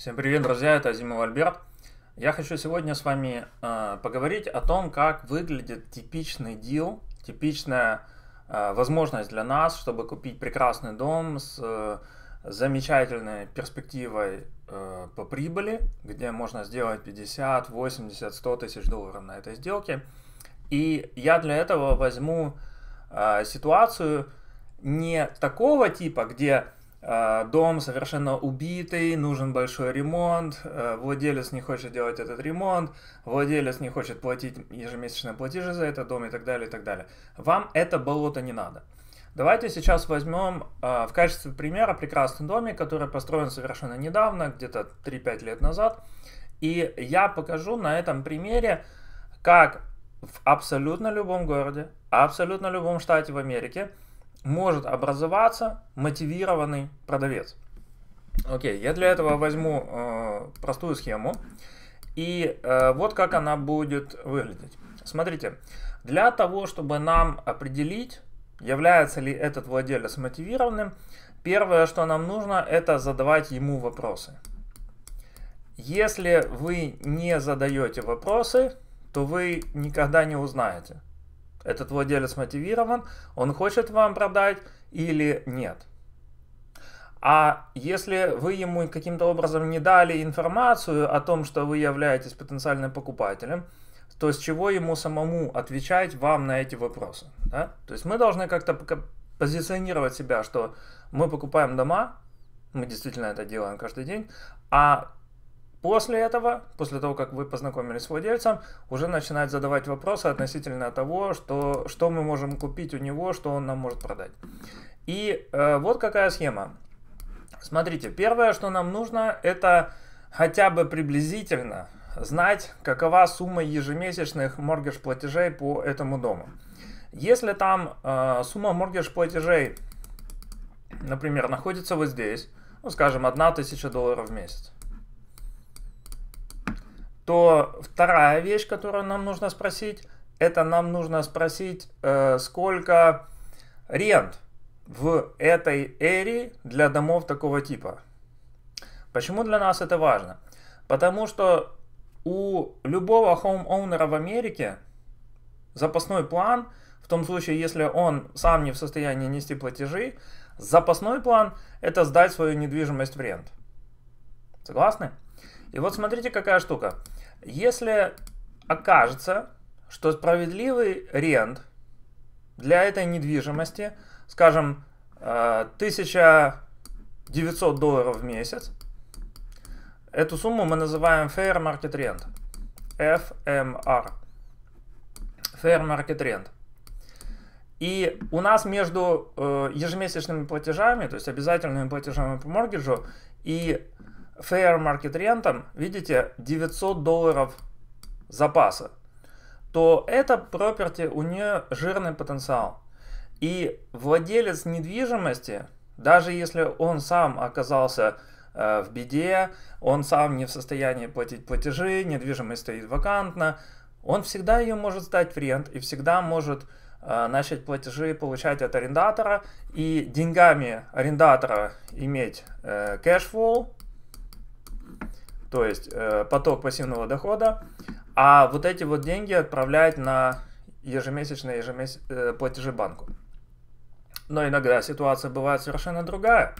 Всем привет, друзья, это Азимов Альберт. Я хочу сегодня с вами э, поговорить о том, как выглядит типичный дел, типичная э, возможность для нас, чтобы купить прекрасный дом с э, замечательной перспективой э, по прибыли, где можно сделать 50, 80, 100 тысяч долларов на этой сделке. И я для этого возьму э, ситуацию не такого типа, где а, дом совершенно убитый, нужен большой ремонт, а, владелец не хочет делать этот ремонт, владелец не хочет платить ежемесячные платежи за этот дом и так далее, и так далее. Вам это болото не надо. Давайте сейчас возьмем а, в качестве примера прекрасный домик, который построен совершенно недавно, где-то 3-5 лет назад. И я покажу на этом примере, как в абсолютно любом городе, абсолютно любом штате в Америке – может образоваться мотивированный продавец. Окей, okay, я для этого возьму э, простую схему. И э, вот как она будет выглядеть. Смотрите, для того, чтобы нам определить, является ли этот владелец мотивированным, первое, что нам нужно, это задавать ему вопросы. Если вы не задаете вопросы, то вы никогда не узнаете, этот владелец мотивирован, он хочет вам продать или нет. А если вы ему каким-то образом не дали информацию о том, что вы являетесь потенциальным покупателем, то с чего ему самому отвечать вам на эти вопросы? Да? То есть мы должны как-то позиционировать себя, что мы покупаем дома, мы действительно это делаем каждый день, а После этого, после того, как вы познакомились с владельцем, уже начинает задавать вопросы относительно того, что, что мы можем купить у него, что он нам может продать. И э, вот какая схема. Смотрите, первое, что нам нужно, это хотя бы приблизительно знать, какова сумма ежемесячных моргаж платежей по этому дому. Если там э, сумма моргаж платежей, например, находится вот здесь, ну, скажем, 1000 долларов в месяц, то вторая вещь, которую нам нужно спросить, это нам нужно спросить, э, сколько рент в этой эре для домов такого типа. Почему для нас это важно? Потому что у любого хоумоунера в Америке запасной план, в том случае, если он сам не в состоянии нести платежи, запасной план – это сдать свою недвижимость в рент. Согласны? И вот смотрите, какая штука. Если окажется, что справедливый рент для этой недвижимости, скажем, 1900 э, долларов в месяц, эту сумму мы называем Fair Market Rent, FMR, Fair Market Rent. И у нас между э, ежемесячными платежами, то есть обязательными платежами по моргиджу и fair market rent, видите, 900 долларов запаса, то эта property, у нее жирный потенциал. И владелец недвижимости, даже если он сам оказался э, в беде, он сам не в состоянии платить платежи, недвижимость стоит вакантно, он всегда ее может сдать в рент и всегда может э, начать платежи получать от арендатора и деньгами арендатора иметь э, cashflow, то есть э, поток пассивного дохода, а вот эти вот деньги отправлять на ежемесячные ежемес... э, платежи банку. Но иногда ситуация бывает совершенно другая.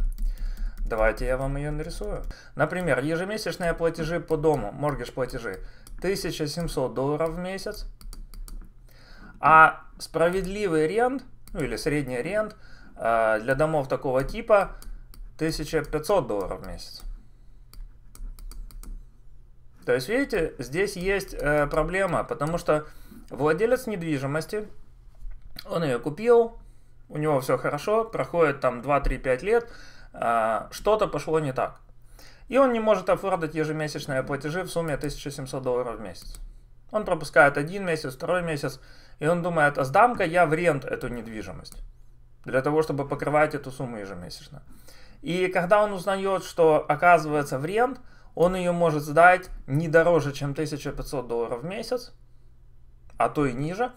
Давайте я вам ее нарисую. Например, ежемесячные платежи по дому, моргиш платежи, 1700 долларов в месяц, а справедливый рент, ну или средний рент э, для домов такого типа 1500 долларов в месяц. То есть, видите, здесь есть э, проблема, потому что владелец недвижимости, он ее купил, у него все хорошо, проходит там 2-3-5 лет, э, что-то пошло не так. И он не может оформить ежемесячные платежи в сумме 1700 долларов в месяц. Он пропускает один месяц, второй месяц, и он думает, а сдам-ка я в рент эту недвижимость, для того, чтобы покрывать эту сумму ежемесячно. И когда он узнает, что оказывается в рент – он ее может сдать не дороже, чем 1500 долларов в месяц, а то и ниже,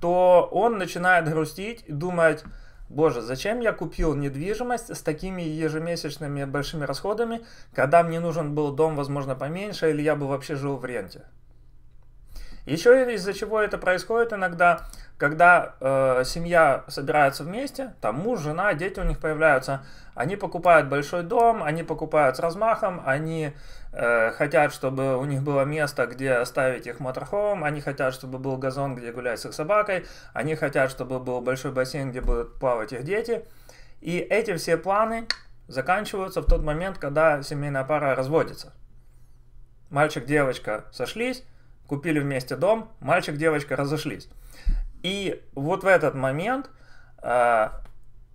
то он начинает грустить и думать, боже, зачем я купил недвижимость с такими ежемесячными большими расходами, когда мне нужен был дом, возможно, поменьше, или я бы вообще жил в ренте. Еще из-за чего это происходит иногда, когда э, семья собирается вместе, там муж, жена, дети у них появляются, они покупают большой дом, они покупают с размахом, они э, хотят, чтобы у них было место, где оставить их моторхоум, они хотят, чтобы был газон, где гулять с их собакой, они хотят, чтобы был большой бассейн, где будут плавать их дети. И эти все планы заканчиваются в тот момент, когда семейная пара разводится. Мальчик-девочка сошлись, купили вместе дом, мальчик-девочка разошлись. И вот в этот момент э,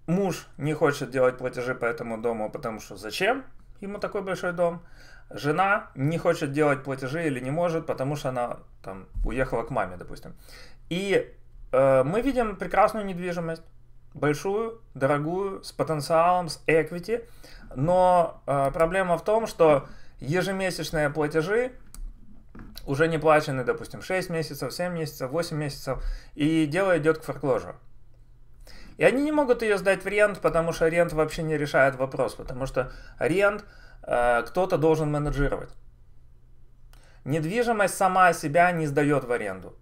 муж не хочет делать платежи по этому дому, потому что зачем ему такой большой дом? Жена не хочет делать платежи или не может, потому что она там уехала к маме, допустим. И э, мы видим прекрасную недвижимость, большую, дорогую, с потенциалом, с equity, но э, проблема в том, что ежемесячные платежи уже не плачены, допустим, 6 месяцев, 7 месяцев, 8 месяцев, и дело идет к форкложу. И они не могут ее сдать в рент, потому что рент вообще не решает вопрос, потому что рент э, кто-то должен менеджировать. Недвижимость сама себя не сдает в аренду.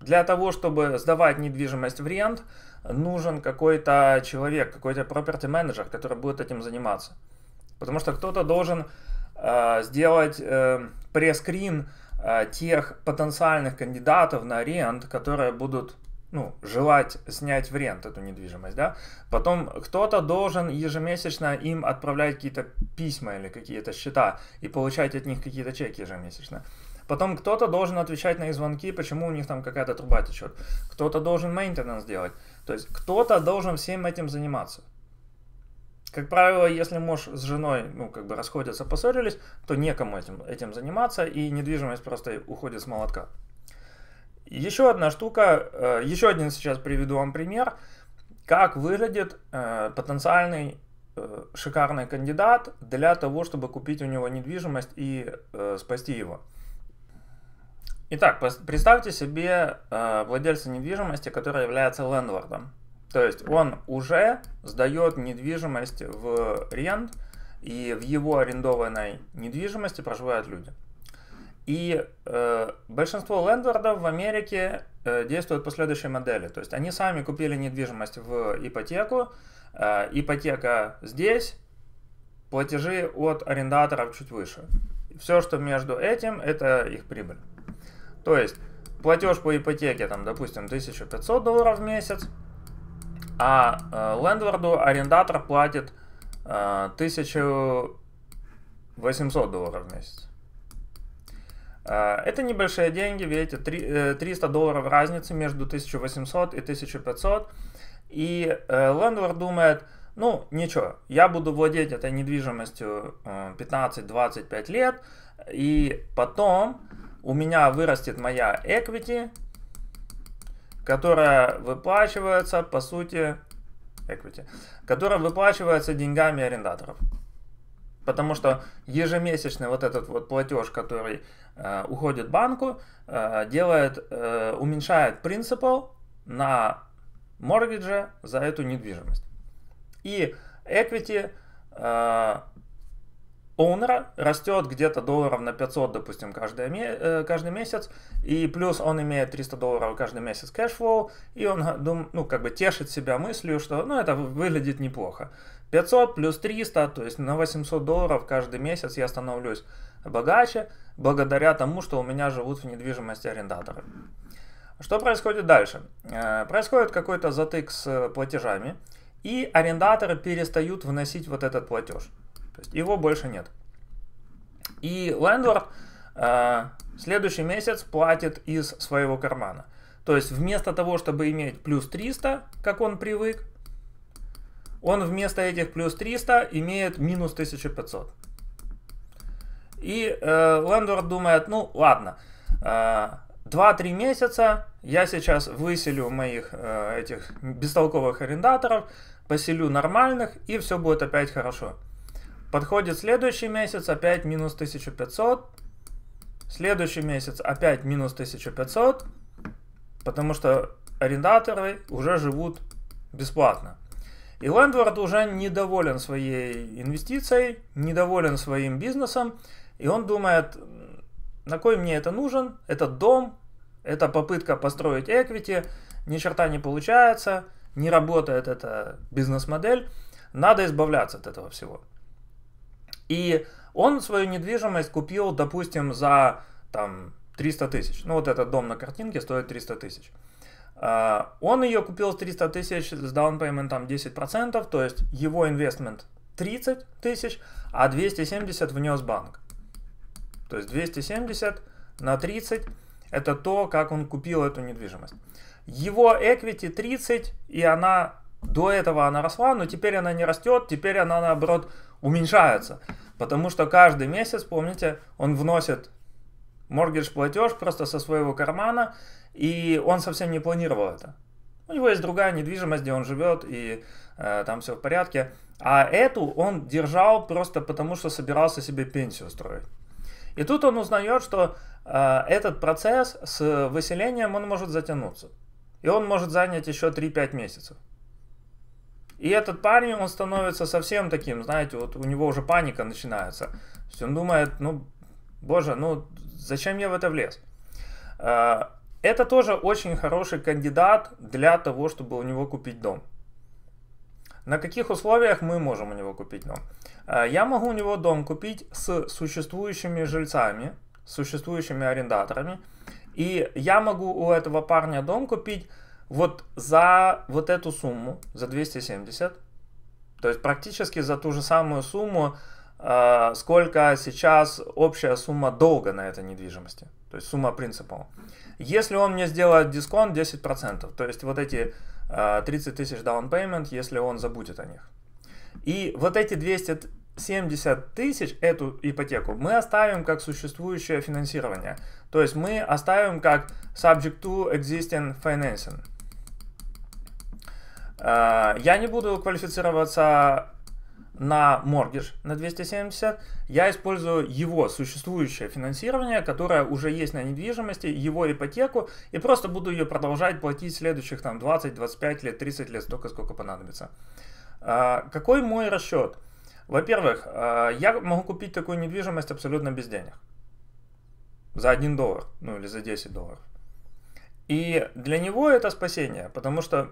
Для того, чтобы сдавать недвижимость в рент, нужен какой-то человек, какой-то property менеджер, который будет этим заниматься. Потому что кто-то должен Э, сделать э, пресс прескрин э, тех потенциальных кандидатов на рент, которые будут ну, желать снять в рент эту недвижимость, да, потом кто-то должен ежемесячно им отправлять какие-то письма или какие-то счета и получать от них какие-то чеки ежемесячно. Потом кто-то должен отвечать на их звонки, почему у них там какая-то труба течет. Кто-то должен мейнтенанс делать. То есть кто-то должен всем этим заниматься. Как правило, если муж с женой, ну, как бы расходятся, поссорились, то некому этим, этим заниматься, и недвижимость просто уходит с молотка. Еще одна штука, э, еще один сейчас приведу вам пример, как выглядит э, потенциальный э, шикарный кандидат для того, чтобы купить у него недвижимость и спасти его. Итак, представьте себе владельца недвижимости, который является лендвордом. То есть он уже сдает недвижимость в рент, и в его арендованной недвижимости проживают люди. И э, большинство лендордов в Америке э, действуют по следующей модели. То есть они сами купили недвижимость в ипотеку, э, ипотека здесь, платежи от арендаторов чуть выше. Все, что между этим, это их прибыль. То есть платеж по ипотеке, там, допустим, 1500 долларов в месяц, а э, лендворду арендатор платит 1800 э, долларов в месяц. Э, это небольшие деньги, видите, 300 долларов разницы между 1800 и 1500. И лендвор думает, ну ничего, я буду владеть этой недвижимостью 15-25 лет, и потом у меня вырастет моя equity, которая выплачивается, по сути, equity, которая выплачивается деньгами арендаторов. Потому что ежемесячный вот этот вот платеж, который э, уходит банку, э, делает, э, уменьшает принципал на моргидже за эту недвижимость. И equity э, оунера растет где-то долларов на 500, допустим, каждый, э, каждый месяц, и плюс он имеет 300 долларов каждый месяц кэшфлоу, и он, ну, как бы тешит себя мыслью, что, ну, это выглядит неплохо. 500 плюс 300, то есть на 800 долларов каждый месяц я становлюсь богаче, благодаря тому, что у меня живут в недвижимости арендаторы. Что происходит дальше? Э, происходит какой-то затык с э, платежами, и арендаторы перестают вносить вот этот платеж его больше нет. И лендлорд э, следующий месяц платит из своего кармана. То есть вместо того, чтобы иметь плюс 300, как он привык, он вместо этих плюс 300 имеет минус 1500. И э, лендлорд думает, ну ладно, э, 2-3 месяца я сейчас выселю моих э, этих бестолковых арендаторов, поселю нормальных и все будет опять хорошо. Подходит следующий месяц, опять минус 1500. Следующий месяц опять минус 1500, потому что арендаторы уже живут бесплатно. И Лендвард уже недоволен своей инвестицией, недоволен своим бизнесом, и он думает, на кой мне это нужен, Этот дом, эта попытка построить эквити, ни черта не получается, не работает эта бизнес-модель, надо избавляться от этого всего. И он свою недвижимость купил, допустим, за там 300 тысяч. Ну вот этот дом на картинке стоит 300 тысяч. А, он ее купил с 300 тысяч с даунпейментом 10%, то есть его инвестмент 30 тысяч, а 270 внес банк. То есть 270 на 30 это то, как он купил эту недвижимость. Его equity 30, и она до этого она росла, но теперь она не растет, теперь она наоборот уменьшаются. Потому что каждый месяц, помните, он вносит моргидж платеж просто со своего кармана, и он совсем не планировал это. У него есть другая недвижимость, где он живет, и э, там все в порядке. А эту он держал просто потому, что собирался себе пенсию строить. И тут он узнает, что э, этот процесс с выселением он может затянуться. И он может занять еще 3-5 месяцев. И этот парень, он становится совсем таким, знаете, вот у него уже паника начинается. То есть он думает, ну, боже, ну, зачем я в это влез? А, это тоже очень хороший кандидат для того, чтобы у него купить дом. На каких условиях мы можем у него купить дом? А, я могу у него дом купить с существующими жильцами, с существующими арендаторами. И я могу у этого парня дом купить вот за вот эту сумму, за 270, то есть практически за ту же самую сумму, э, сколько сейчас общая сумма долга на этой недвижимости, то есть сумма принципов. Если он мне сделает дисконт 10%, то есть вот эти 30 э, тысяч down payment, если он забудет о них. И вот эти 270 тысяч, эту ипотеку, мы оставим как существующее финансирование. То есть мы оставим как subject to existing financing. Э, я не буду квалифицироваться на моргиш на 270, я использую его существующее финансирование, которое уже есть на недвижимости, его ипотеку, и просто буду ее продолжать платить следующих там 20, 25 лет, 30 лет, столько, сколько понадобится. Э, какой мой расчет? Во-первых, э, я могу купить такую недвижимость абсолютно без денег. За 1 доллар, ну или за 10 долларов. И для него это спасение, потому что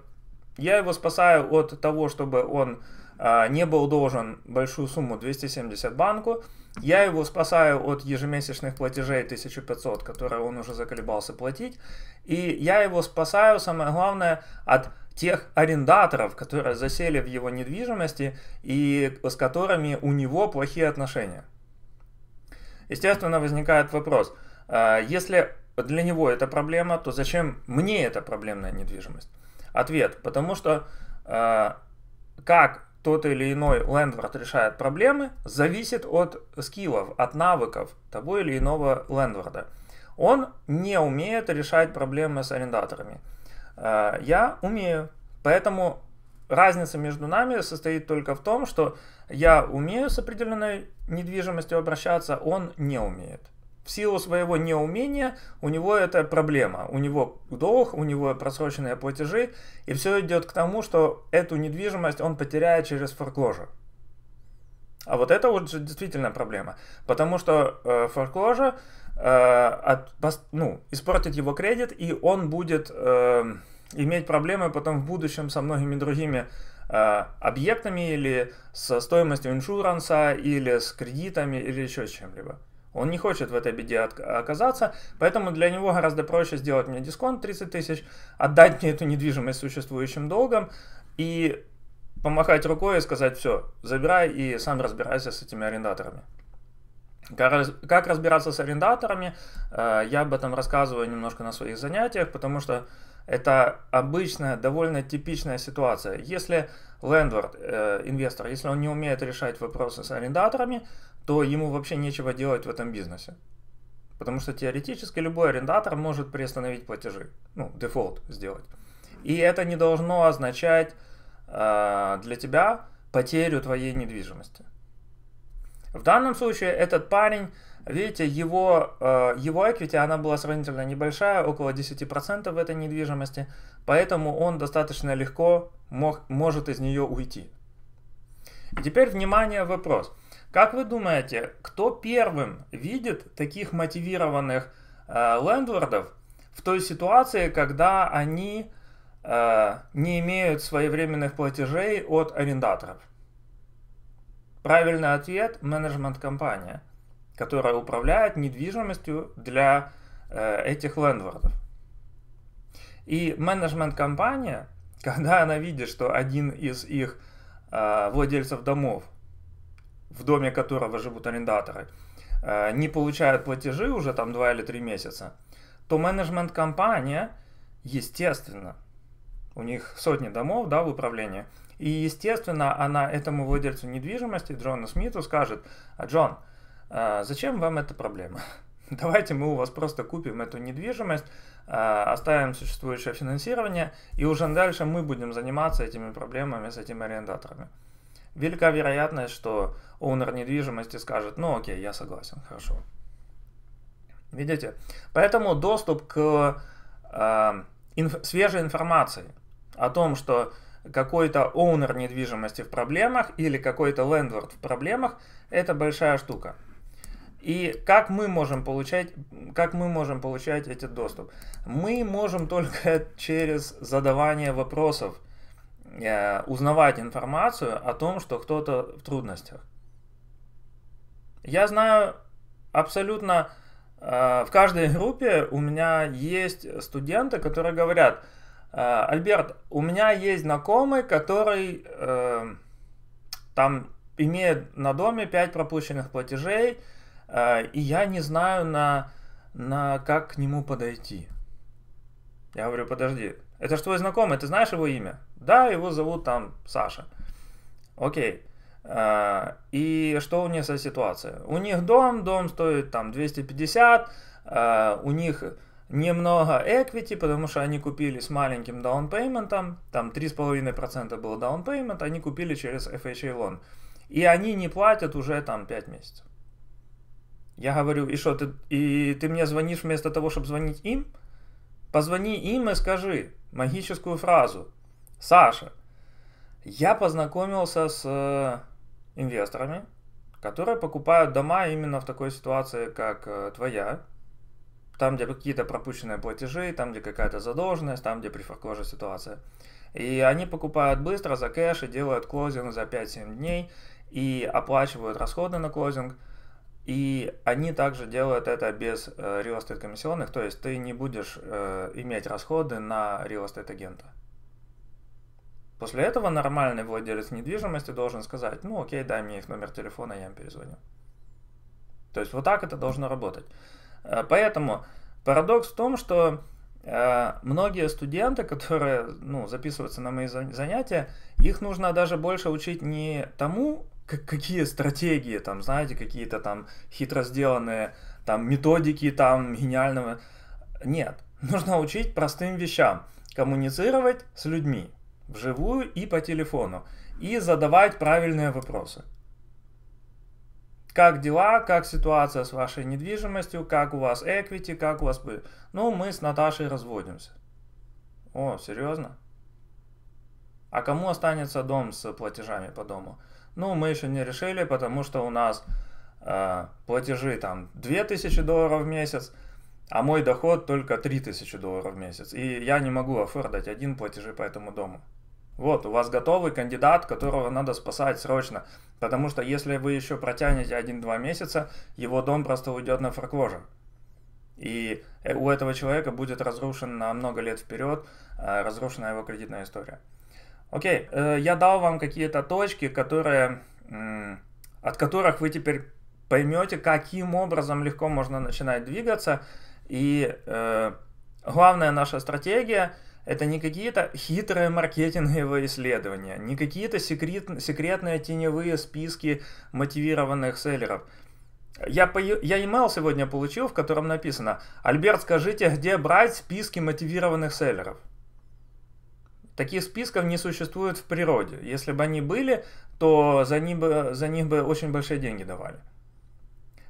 я его спасаю от того, чтобы он а, не был должен большую сумму 270 банку. Я его спасаю от ежемесячных платежей 1500, которые он уже заколебался платить. И я его спасаю, самое главное, от тех арендаторов, которые засели в его недвижимости и с которыми у него плохие отношения. Естественно, возникает вопрос, а, если для него это проблема, то зачем мне эта проблемная недвижимость? Ответ, потому что э, как тот или иной лендворд решает проблемы, зависит от скиллов, от навыков того или иного лендворда. Он не умеет решать проблемы с арендаторами. Э, я умею, поэтому разница между нами состоит только в том, что я умею с определенной недвижимостью обращаться, он не умеет в силу своего неумения у него это проблема. У него долг, у него просроченные платежи, и все идет к тому, что эту недвижимость он потеряет через форкложер. А вот это уже действительно проблема, потому что э, форкложа э, ну, испортит его кредит, и он будет э, иметь проблемы потом в будущем со многими другими э, объектами или со стоимостью иншуранса, или с кредитами, или еще с чем-либо. Он не хочет в этой беде оказаться, поэтому для него гораздо проще сделать мне дисконт 30 тысяч, отдать мне эту недвижимость существующим долгом и помахать рукой и сказать, все, забирай и сам разбирайся с этими арендаторами. Как разбираться с арендаторами, э, я об этом рассказываю немножко на своих занятиях, потому что это обычная, довольно типичная ситуация. Если лендворд, э, инвестор, если он не умеет решать вопросы с арендаторами, то ему вообще нечего делать в этом бизнесе. Потому что теоретически любой арендатор может приостановить платежи, ну, дефолт сделать. И это не должно означать э, для тебя потерю твоей недвижимости. В данном случае этот парень, видите, его, э, его equity, она была сравнительно небольшая, около 10% в этой недвижимости, поэтому он достаточно легко мог, может из нее уйти. И теперь, внимание, вопрос. Как вы думаете, кто первым видит таких мотивированных э, лендвордов в той ситуации, когда они э, не имеют своевременных платежей от арендаторов? Правильный ответ – менеджмент-компания, которая управляет недвижимостью для э, этих лендвордов. И менеджмент-компания, когда она видит, что один из их э, владельцев домов в доме которого живут арендаторы, э, не получают платежи уже там 2 или 3 месяца, то менеджмент компания, естественно, у них сотни домов да, в управлении, и, естественно, она этому владельцу недвижимости, Джону Смиту, скажет, «А, Джон, э, зачем вам эта проблема? Давайте мы у вас просто купим эту недвижимость, э, оставим существующее финансирование, и уже дальше мы будем заниматься этими проблемами с этими арендаторами велика вероятность, что owner недвижимости скажет, ну окей, я согласен, хорошо. Видите? Поэтому доступ к э, инф свежей информации о том, что какой-то owner недвижимости в проблемах или какой-то лендворд в проблемах, это большая штука. И как мы можем получать, как мы можем получать этот доступ? Мы можем только через задавание вопросов Э, узнавать информацию о том, что кто-то в трудностях. Я знаю абсолютно э, в каждой группе у меня есть студенты, которые говорят, э, Альберт, у меня есть знакомый, который там имеет на доме 5 пропущенных платежей, и я не знаю, на, на как к нему подойти. Я говорю, подожди, это же твой знакомый, ты знаешь его имя? Да, его зовут там Саша. Окей. А, и что у них за ситуация? У них дом, дом стоит там 250, а, у них немного equity, потому что они купили с маленьким даунпейментом, там 3,5% был даунпеймент, они купили через FHA loan. И они не платят уже там 5 месяцев. Я говорю, и что, ты, и ты мне звонишь вместо того, чтобы звонить им? Позвони им и скажи магическую фразу – Саша, я познакомился с э, инвесторами, которые покупают дома именно в такой ситуации, как э, твоя, там, где какие-то пропущенные платежи, там, где какая-то задолженность, там, где прифаркожая ситуация. И они покупают быстро за кэш и делают клозинг за 5-7 дней и оплачивают расходы на клозинг. И они также делают это без э, real комиссионных, то есть ты не будешь э, иметь расходы на real estate агента. После этого нормальный владелец недвижимости должен сказать, ну окей, дай мне их номер телефона, я им перезвоню. То есть вот так это должно работать. Э, поэтому парадокс в том, что э, многие студенты, которые ну, записываются на мои занятия, их нужно даже больше учить не тому, какие стратегии, там, знаете, какие-то там хитро сделанные там, методики там гениального. Нет, нужно учить простым вещам. Коммуницировать с людьми вживую и по телефону, и задавать правильные вопросы. Как дела, как ситуация с вашей недвижимостью, как у вас equity, как у вас... Ну, мы с Наташей разводимся. О, серьезно? А кому останется дом с платежами по дому? Ну, мы еще не решили, потому что у нас э, платежи там 2000 долларов в месяц, а мой доход только 3000 долларов в месяц. И я не могу оформить один платежи по этому дому. Вот, у вас готовый кандидат, которого надо спасать срочно. Потому что если вы еще протянете 1-2 месяца, его дом просто уйдет на форквожер. И э, у этого человека будет разрушен на много лет вперед, э, разрушена его кредитная история. Окей, э, я дал вам какие-то точки, которые, от которых вы теперь поймете, каким образом легко можно начинать двигаться. И главная наша стратегия – это не какие-то хитрые маркетинговые исследования, не какие-то секрет, секретные теневые списки мотивированных селлеров. Я, по, я email сегодня получил, в котором написано «Альберт, скажите, где брать списки мотивированных селлеров?» Таких списков не существует в природе. Если бы они были, то за них бы, за них бы очень большие деньги давали.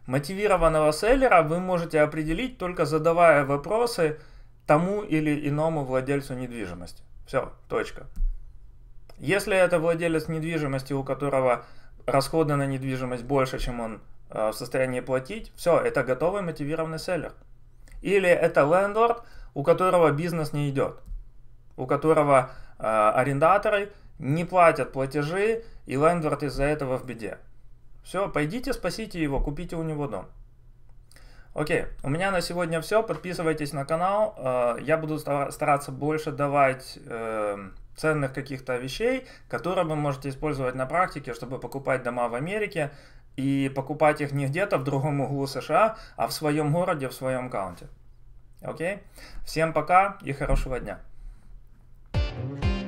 Мотивированного селлера вы можете определить, только задавая вопросы – тому или иному владельцу недвижимости. Все, точка. Если это владелец недвижимости, у которого расходы на недвижимость больше, чем он э, в состоянии платить, все, это готовый мотивированный селлер. Или это лендлорд, у которого бизнес не идет, у которого э, арендаторы не платят платежи, и лендлорд из-за этого в беде. Все, пойдите, спасите его, купите у него дом. Окей, у меня на сегодня все. Подписывайтесь на канал. Э, я буду стараться больше давать эм, ценных каких-то вещей, которые вы можете использовать на практике, чтобы покупать дома в Америке и покупать их не где-то в другом углу США, а в своем городе, в своем каунте. Окей? Всем пока и хорошего дня. thank you